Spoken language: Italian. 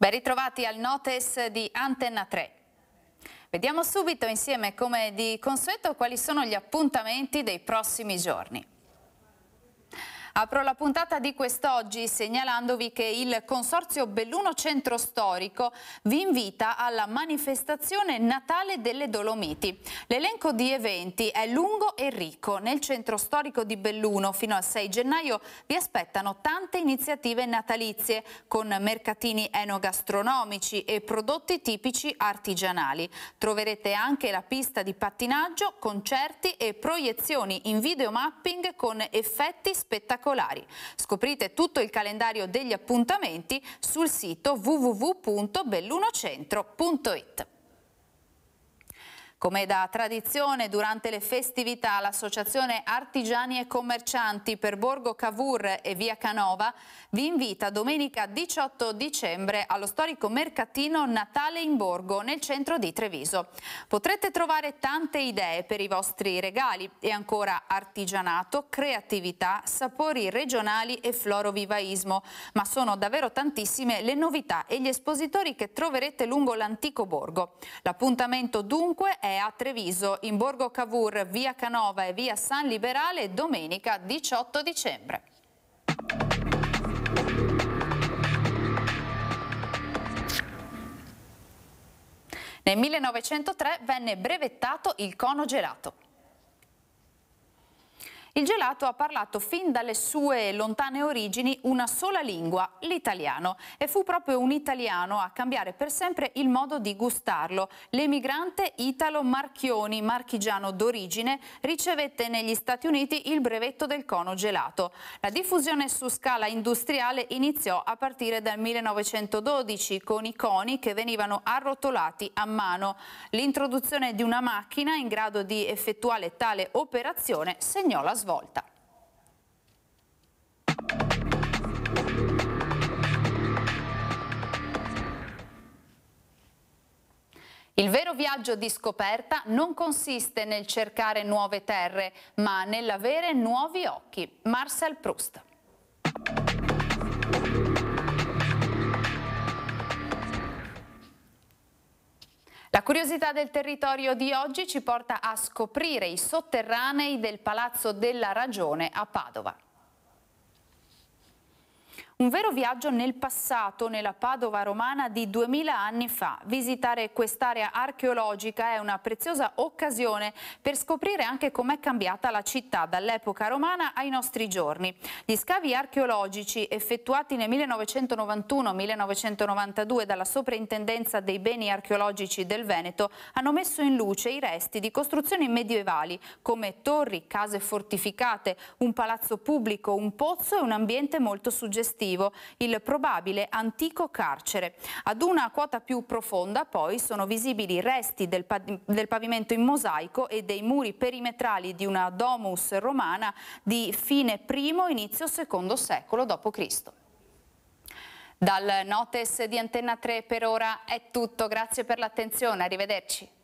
Ben ritrovati al Notes di Antenna 3. Vediamo subito insieme come di consueto quali sono gli appuntamenti dei prossimi giorni. Apro la puntata di quest'oggi segnalandovi che il Consorzio Belluno Centro Storico vi invita alla manifestazione Natale delle Dolomiti. L'elenco di eventi è lungo e ricco. Nel Centro Storico di Belluno fino al 6 gennaio vi aspettano tante iniziative natalizie con mercatini enogastronomici e prodotti tipici artigianali. Troverete anche la pista di pattinaggio, concerti e proiezioni in videomapping con effetti spettacolari spettacolari. Scoprite tutto il calendario degli appuntamenti sul sito www.bellunocentro.it. Come da tradizione, durante le festività l'Associazione Artigiani e Commercianti per Borgo Cavour e Via Canova vi invita domenica 18 dicembre allo storico mercatino Natale in Borgo nel centro di Treviso. Potrete trovare tante idee per i vostri regali e ancora artigianato, creatività, sapori regionali e florovivaismo, ma sono davvero tantissime le novità e gli espositori che troverete lungo l'antico borgo. L'appuntamento dunque è è a Treviso, in Borgo Cavour, via Canova e via San Liberale domenica 18 dicembre. Nel 1903 venne brevettato il cono gelato. Il gelato ha parlato fin dalle sue lontane origini una sola lingua, l'italiano, e fu proprio un italiano a cambiare per sempre il modo di gustarlo. L'emigrante Italo Marchioni, marchigiano d'origine, ricevette negli Stati Uniti il brevetto del cono gelato. La diffusione su scala industriale iniziò a partire dal 1912 con i coni che venivano arrotolati a mano. L'introduzione di una macchina in grado di effettuare tale operazione segnò la svolta. Il vero viaggio di scoperta non consiste nel cercare nuove terre, ma nell'avere nuovi occhi. Marcel Proust. La curiosità del territorio di oggi ci porta a scoprire i sotterranei del Palazzo della Ragione a Padova. Un vero viaggio nel passato, nella Padova romana di 2000 anni fa. Visitare quest'area archeologica è una preziosa occasione per scoprire anche com'è cambiata la città dall'epoca romana ai nostri giorni. Gli scavi archeologici effettuati nel 1991-1992 dalla Soprintendenza dei Beni Archeologici del Veneto hanno messo in luce i resti di costruzioni medievali come torri, case fortificate, un palazzo pubblico, un pozzo e un ambiente molto suggestivo motivo il probabile antico carcere. Ad una quota più profonda poi sono visibili i resti del, pa del pavimento in mosaico e dei muri perimetrali di una domus romana di fine I-inizio II secolo d.C. Dal Notes di Antenna 3 per ora è tutto, grazie per l'attenzione, arrivederci.